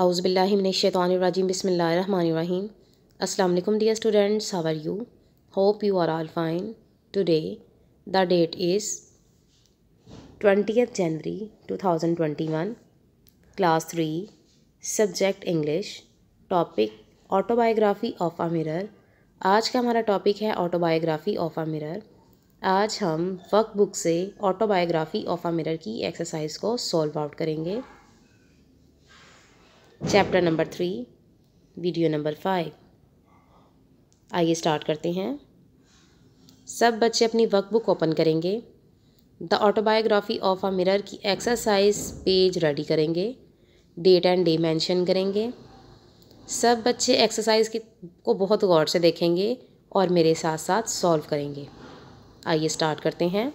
आउज़बिल्लिमिनशैतवानरजीम बसमीम अल्लाम dear students how are you hope you are all fine today the date is twentieth January two thousand twenty one class three subject English topic autobiography of a mirror आज का हमारा topic है autobiography of a mirror आज हम work book से autobiography of a mirror की exercise को solve out करेंगे chapter number three video number five आइए स्टार्ट करते हैं सब बच्चे अपनी वर्क बुक ओपन करेंगे the autobiography of a mirror की एक्सरसाइज पेज रेडी करेंगे डेट एंड डे मेंशन करेंगे सब बच्चे एक्सरसाइज की को बहुत गौर से देखेंगे और मेरे साथ साथ सॉल्व करेंगे आइए स्टार्ट करते हैं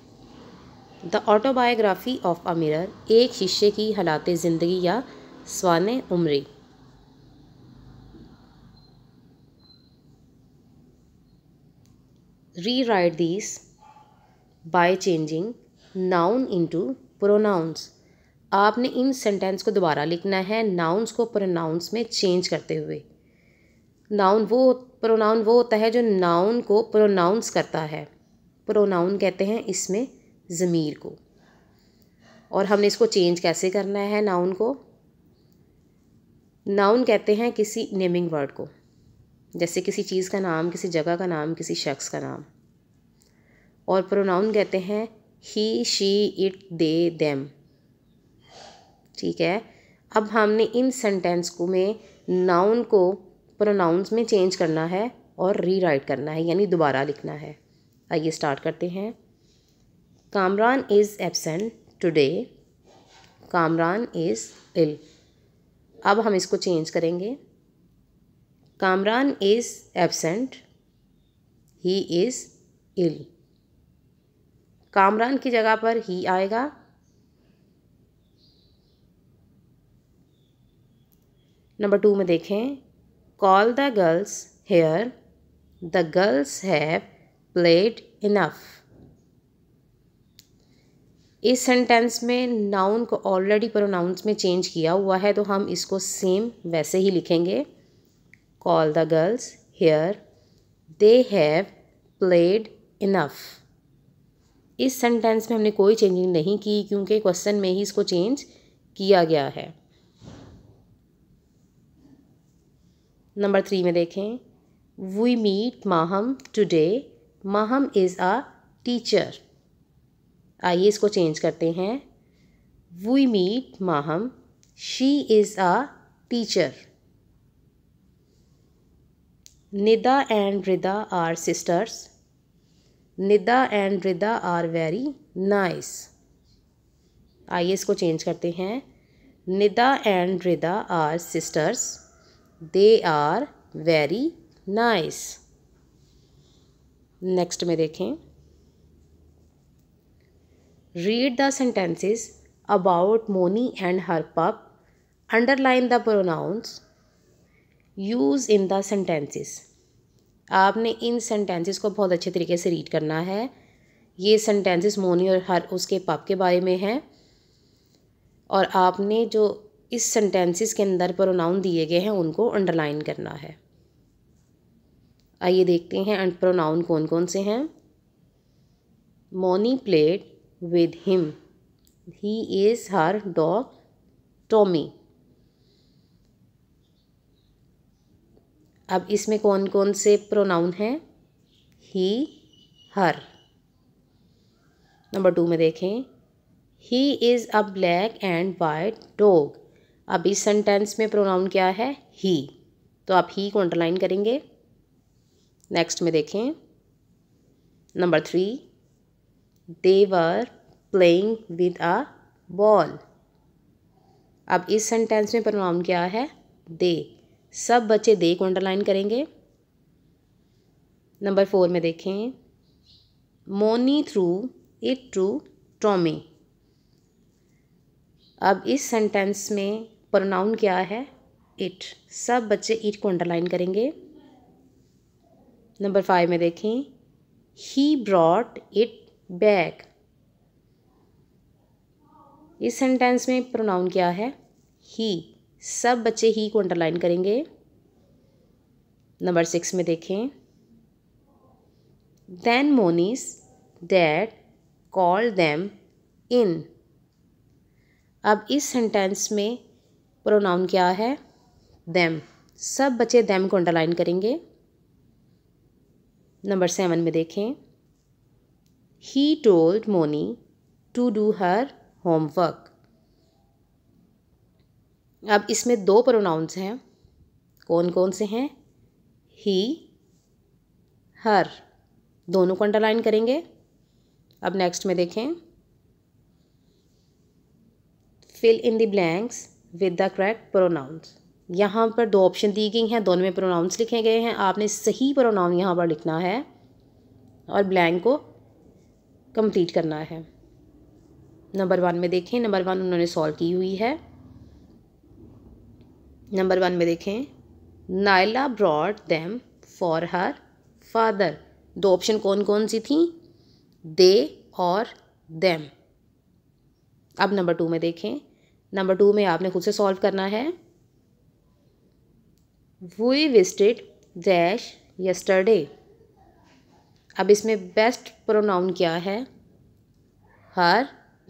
the autobiography of a mirror एक शीशे की हालात ज़िंदगी या स्वान उमरी rewrite these by changing noun into pronouns आपने इन सेंटेंस को दोबारा लिखना है नाउन्स को प्रोनाउंस में चेंज करते हुए नाउन वो प्रोनाउन वो होता है जो नाउन को प्रोनाउंस करता है प्रोनाउन कहते हैं इसमें ज़मीर को और हमने इसको चेंज कैसे करना है नाउन को नाउन कहते हैं किसी नेमिंग वर्ड को जैसे किसी चीज़ का नाम किसी जगह का नाम किसी शख्स का नाम और प्रोनाउन कहते हैं he she it they them ठीक है अब हमने इन सेंटेंस को में नाउन को प्रोनाउंस में चेंज करना है और रीराइट करना है यानी दोबारा लिखना है आइए स्टार्ट करते हैं Kamran is absent today Kamran is ill अब हम इसको चेंज करेंगे Kamran is absent he is ill Kamran की जगह पर ही आएगा नंबर टू में देखें call the girls here the girls have played enough इस सेंटेंस में नाउन को ऑलरेडी प्रोनाउंस में चेंज किया हुआ है तो हम इसको सेम वैसे ही लिखेंगे call the girls here they have played enough इस सेंटेंस में हमने कोई चेंजिंग नहीं की क्योंकि क्वेश्चन में ही इसको चेंज किया गया है नंबर थ्री में देखें we meet Maham today Maham is a teacher आइए इसको चेंज करते हैं we meet Maham she is a teacher Nida and Rida are sisters Nida and Rida are very nice आइए इसको चेंज करते हैं Nida and Rida are sisters they are very nice next में देखें Read the sentences about Moni and her pup. Underline the pronouns. Use in the sentences. आपने इन sentences को बहुत अच्छे तरीके से रीड करना है ये सेंटेंसेस मोनी और हर उसके पाप के बारे में हैं और आपने जो इस सेंटेंसेस के अंदर प्रोनाउन दिए गए हैं उनको अंडरलाइन करना है आइए देखते हैं प्रोनाउन कौन कौन से हैं Moni played with him. He is her dog, Tommy. अब इसमें कौन कौन से प्रोनाउन हैं ही हर नंबर टू में देखें he is a black and white dog अब इस सेंटेंस में प्रोनाउन क्या है ही तो आप ही को अंडरलाइन करेंगे नेक्स्ट में देखें number three they were playing with a ball अब इस सेंटेंस में प्रोनाउन क्या है दे सब बच्चे दे को अंडरलाइन करेंगे नंबर फोर में देखें Moni threw it to Tommy अब इस सेंटेंस में प्रोनाउन क्या है इट सब बच्चे इट को अंडरलाइन करेंगे नंबर फाइव में देखें ही ब्रॉट इट बैक इस सेंटेंस में प्रोनाउन क्या है ही सब बच्चे ही को अंडरलाइन करेंगे नंबर सिक्स में देखें then Moni's dad call them in अब इस सेंटेंस में प्रोनाउन क्या है देम सब बच्चे देम को अंडरलाइन करेंगे नंबर सेवन में देखें he told Moni to do her homework अब इसमें दो प्रोनाउंस हैं कौन कौन से हैं ही हर दोनों को अंडरलाइन करेंगे अब नेक्स्ट में देखें fill in the blanks with the correct pronouns यहाँ पर दो ऑप्शन दी गई हैं दोनों में प्रोनाउंस लिखे गए हैं आपने सही प्रोनाउन यहाँ पर लिखना है और ब्लैंक को कंप्लीट करना है नंबर वन में देखें नंबर वन उन्होंने सॉल्व की हुई है नंबर वन में देखें Nayla brought them for her father दो ऑप्शन कौन कौन सी थी दे और देम अब नंबर टू में देखें नंबर टू में आपने खुद से सॉल्व करना है वी विस्टेड डैश यस्टरडे अब इसमें बेस्ट प्रोनाउन क्या है हर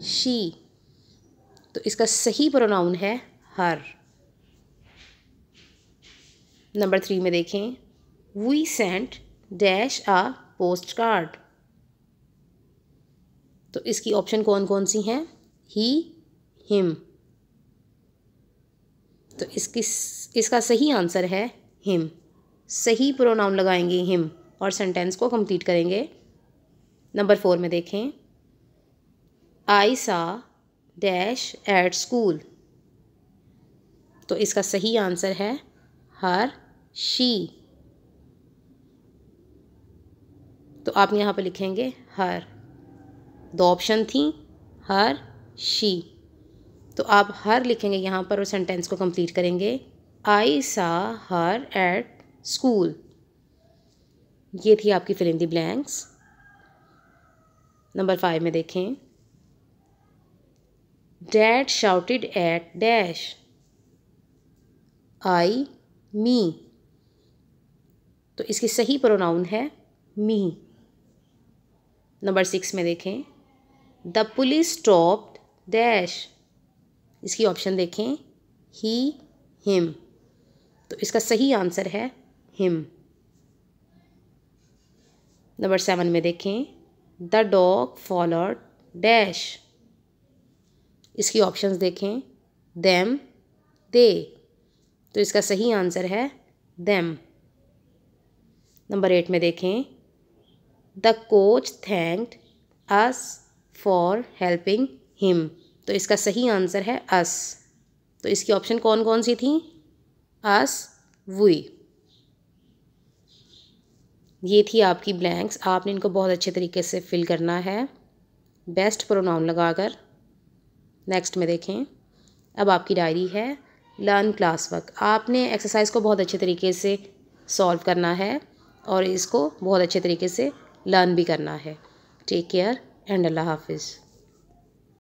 शी तो इसका सही प्रोनाउन है हर नंबर थ्री में देखें we sent dash a post card तो इसकी ऑप्शन कौन कौन सी हैं ही हिम तो इसकी इसका सही आंसर है हिम सही प्रोनाउन लगाएंगे हिम और सेंटेंस को कंप्लीट करेंगे नंबर फोर में देखें आई सा डैश एट स्कूल तो इसका सही आंसर है हर शी तो आप यहाँ पर लिखेंगे हर दो ऑप्शन थी हर शी तो आप हर लिखेंगे यहाँ पर और सेंटेंस को कंप्लीट करेंगे आई सा हर एट स्कूल ये थी आपकी filling the blanks number five में देखें Dad shouted at Dash. आई मी तो इसकी सही प्रोनाउन है मी नंबर सिक्स में देखें द पुलिस स्टॉप डैश इसकी ऑप्शन देखें ही हिम तो इसका सही आंसर है हिम नंबर सेवन में देखें द डॉग फॉलोड डैश इसकी ऑप्शंस देखें दैम दे तो इसका सही आंसर है दैम नंबर एट में देखें the coach thanked us for helping him तो इसका सही आंसर है अस तो इसकी ऑप्शन कौन कौन सी थी अस वी ये थी आपकी ब्लैंक्स आपने इनको बहुत अच्छे तरीके से फिल करना है बेस्ट प्रोनाउन लगाकर नेक्स्ट में देखें अब आपकी डायरी है लर्न क्लास वर्क आपने एक्सरसाइज को बहुत अच्छे तरीके से सॉल्व करना है और इसको बहुत अच्छे तरीके से लर्न भी करना है टेक केयर एंड अल्लाह हाफिज़